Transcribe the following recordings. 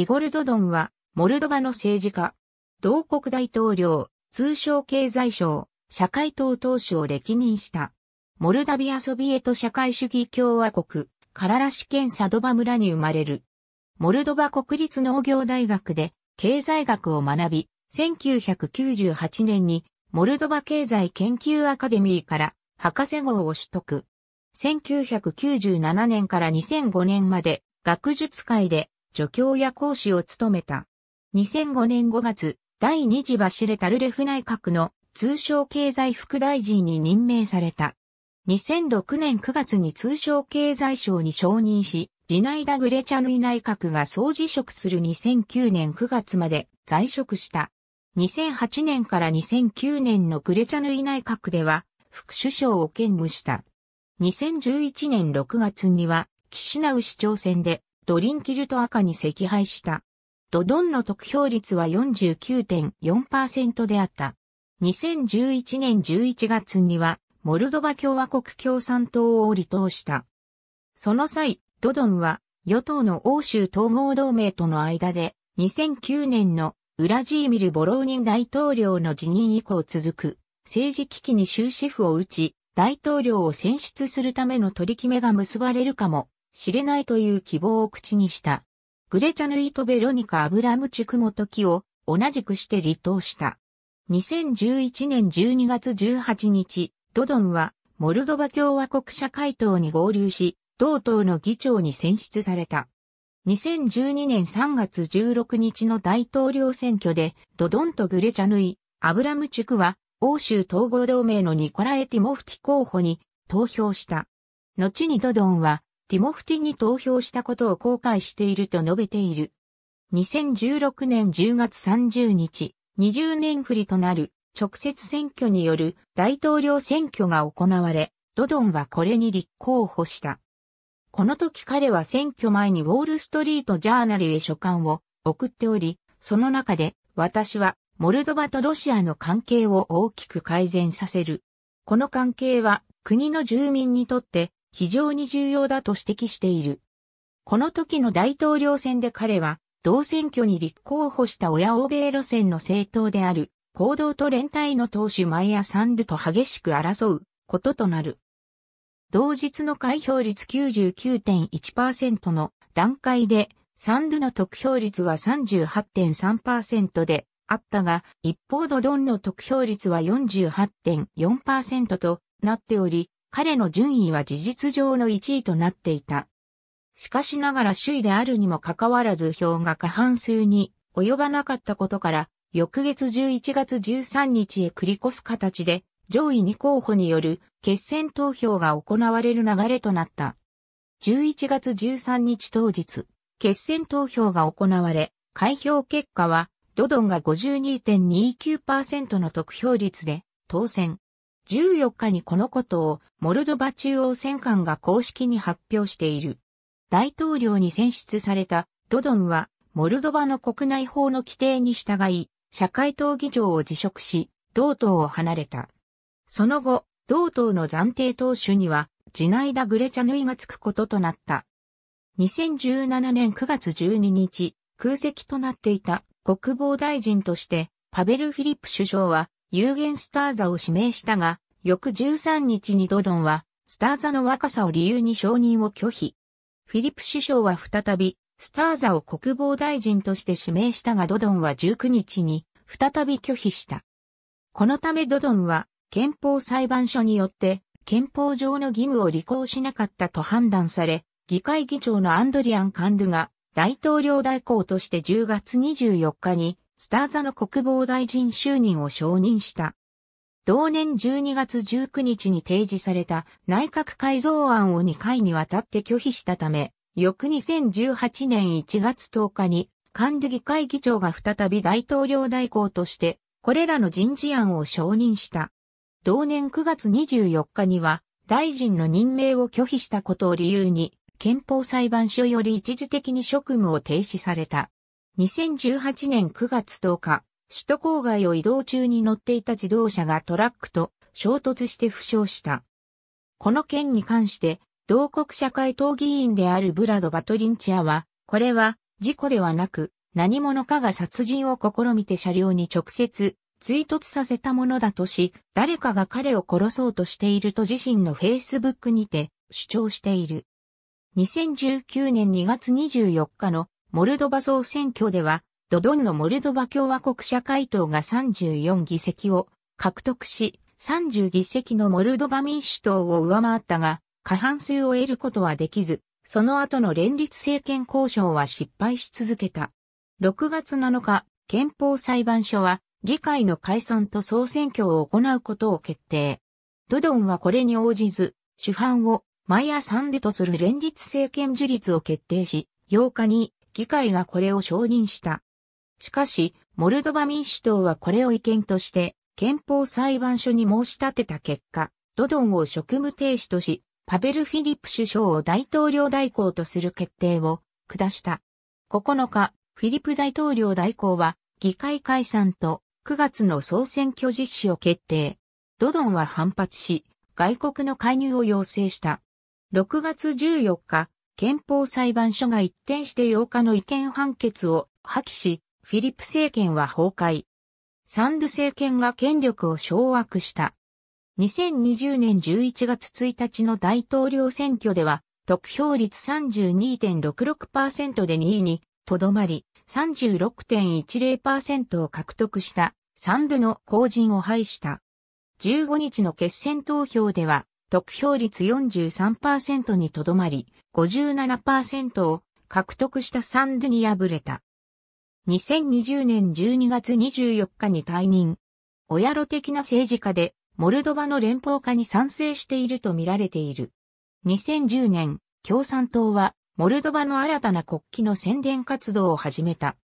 イゴル・ドドンは、モルドバの政治家、同国大統領、通商経済省、社会党党首を歴任した。モルダビアソビエト社会主義共和国、カララシ県サドバ村に生まれる。モルドバ国立農業大学で経済学を学び、1998年にモルドバ経済研究アカデミーから博士号を取得。1997年から2005年まで学術界で助教や講師を務めた。2005年5月、第2次バシレ・タルレフ内閣の通商経済副大臣に任命された。2006年9月に通商経済省に承認し、ジナイダ・グレチャヌイ内閣が総辞職する2009年9月まで在職した。2008年から2009年のグレチャヌイ内閣では、副首相を兼務した。2011年6月には、キシナウ市長選でドリンキルト赤に赤敗した。ドドンの得票率は49.4%であった。2011年11月には、モルドバ共和国共産党を離党した。その際、ドドンは、与党の欧州統合同盟との間で、2009年のウラジーミル・ボローニン大統領の辞任以降続く、政治危機に終止符を打ち、大統領を選出するための取り決めが結ばれるかも、知れないという希望を口にした。グレチャヌイとベロニカ・アブラムチュクも時を同じくして離党した。2011年12月18日、ドドンはモルドバ共和国社会党に合流し、同党の議長に選出された。2012年3月16日の大統領選挙で、ドドンとグレチャヌイ、アブラムチュクは、欧州統合同盟のニコラエ・ティモフティ候補に投票した。後にドドンは、ティモフティに投票したことを後悔していると述べている。2016年10月30日、20年振りとなる直接選挙による大統領選挙が行われ、ドドンはこれに立候補した。この時彼は選挙前にウォールストリートジャーナルへ書簡を送っており、その中で私はモルドバとロシアの関係を大きく改善させる。この関係は国の住民にとって非常に重要だと指摘している。この時の大統領選で彼は、同選挙に立候補した親欧米路線の政党である、行動と連帯の党首マイア・サンドと激しく争うこととなる。同日の開票率99.1%の段階で、サンドの得票率は38.3%であったが、一方のドンの得票率は48.4%となっており、彼の順位は事実上の1位となっていた。しかしながら首位であるにもかかわらず票が過半数に及ばなかったことから、翌月11月13日へ繰り越す形で、上位2候補による決選投票が行われる流れとなった。11月13日当日、決選投票が行われ、開票結果は、ドドンが52.29%の得票率で当選。14日にこのことをモルドバ中央戦艦が公式に発表している。大統領に選出されたドドンはモルドバの国内法の規定に従い、社会党議長を辞職し、同党を離れた。その後、同党の暫定党首には、ジナイダ・グレチャヌイがつくこととなった。2017年9月12日、空席となっていた国防大臣として、パベル・フィリップ首相は有言スターザを指名したが、翌13日にドドンは、スターザの若さを理由に承認を拒否。フィリップ首相は再び、スターザを国防大臣として指名したがドドンは19日に、再び拒否した。このためドドンは、憲法裁判所によって、憲法上の義務を履行しなかったと判断され、議会議長のアンドリアン・カンドゥが、大統領代行として10月24日に、スターザの国防大臣就任を承認した。同年12月19日に提示された内閣改造案を2回にわたって拒否したため、翌2018年1月10日に、カン議会議長が再び大統領代行として、これらの人事案を承認した。同年9月24日には、大臣の任命を拒否したことを理由に、憲法裁判所より一時的に職務を停止された。2018年9月10日、首都郊外を移動中に乗っていた自動車がトラックと衝突して負傷した。この件に関して、同国社会党議員であるブラド・バトリンチアは、これは事故ではなく、何者かが殺人を試みて車両に直接追突させたものだとし、誰かが彼を殺そうとしていると自身の Facebook にて主張している。2019年2月24日のモルドバ総選挙では、ドドンのモルドバ共和国社会党が34議席を獲得し、30議席のモルドバ民主党を上回ったが、過半数を得ることはできず、その後の連立政権交渉は失敗し続けた。6月7日、憲法裁判所は、議会の解散と総選挙を行うことを決定。ドドンはこれに応じず、主犯をマイア・サンデとする連立政権樹立を決定し、8日に議会がこれを承認した。しかし、モルドバ民主党はこれを違憲として、憲法裁判所に申し立てた結果、ドドンを職務停止とし、パベル・フィリップ首相を大統領代行とする決定を下した。9日、フィリップ大統領代行は、議会解散と9月の総選挙実施を決定。ドドンは反発し、外国の介入を要請した。6月14日、憲法裁判所が一転して8日の違憲判決を破棄し、フィリップ政権は崩壊。サンド政権が権力を掌握した。2020年11月1日の大統領選挙では、得票率32.66%で2位にとどまり、36.10%を獲得したサンドの後陣を排した。15日の決選投票では、得票率43%にとどまり、57%を獲得したサンドに敗れた。2020年12月24日に退任。親ロ的な政治家で、モルドバの連邦化に賛成していると見られている。2010年、共産党は、モルドバの新たな国旗の宣伝活動を始めた。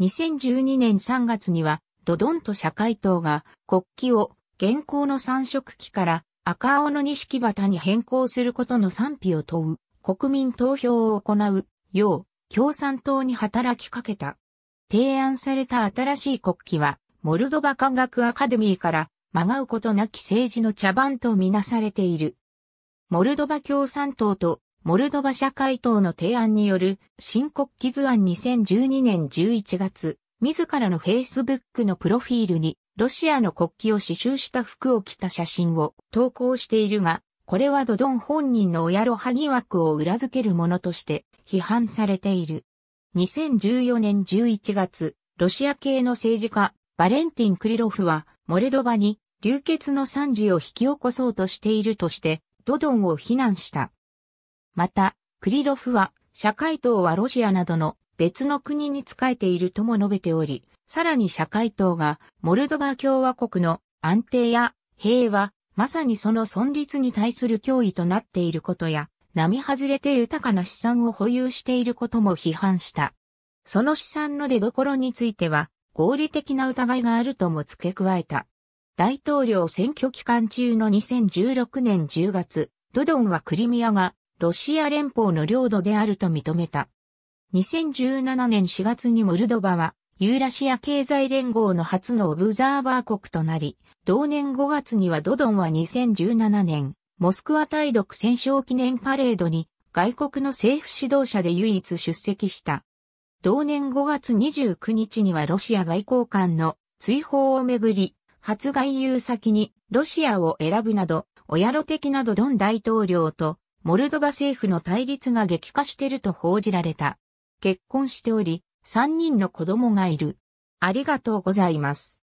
2012年3月には、ドドンと社会党が国旗を現行の三色旗から赤青の錦旗に変更することの賛否を問う国民投票を行うよう共産党に働きかけた。提案された新しい国旗はモルドバ科学アカデミーから曲がうことなき政治の茶番とみなされている。モルドバ共産党とモルドバ社会党の提案による新国旗図案2012年11月、自らの Facebook のプロフィールにロシアの国旗を刺繍した服を着た写真を投稿しているが、これはドドン本人の親ロハ疑惑を裏付けるものとして批判されている。2014年11月、ロシア系の政治家、バレンティン・クリロフは、モレドバに流血の惨事を引き起こそうとしているとして、ドドンを非難した。また、クリロフは、社会党はロシアなどの別の国に仕えているとも述べており、さらに社会党がモルドバ共和国の安定や平和、まさにその存立に対する脅威となっていることや、並外れて豊かな資産を保有していることも批判した。その資産の出所については、合理的な疑いがあるとも付け加えた。大統領選挙期間中の2016年10月、ドドンはクリミアがロシア連邦の領土であると認めた。2017年4月にモルドバはユーラシア経済連合の初のオブザーバー国となり、同年5月にはドドンは2017年、モスクワ対独戦勝記念パレードに外国の政府指導者で唯一出席した。同年5月29日にはロシア外交官の追放をめぐり、初外遊先にロシアを選ぶなど、親ロ的などドン大統領とモルドバ政府の対立が激化していると報じられた。結婚しており、3人の子供がいる。ありがとうございます。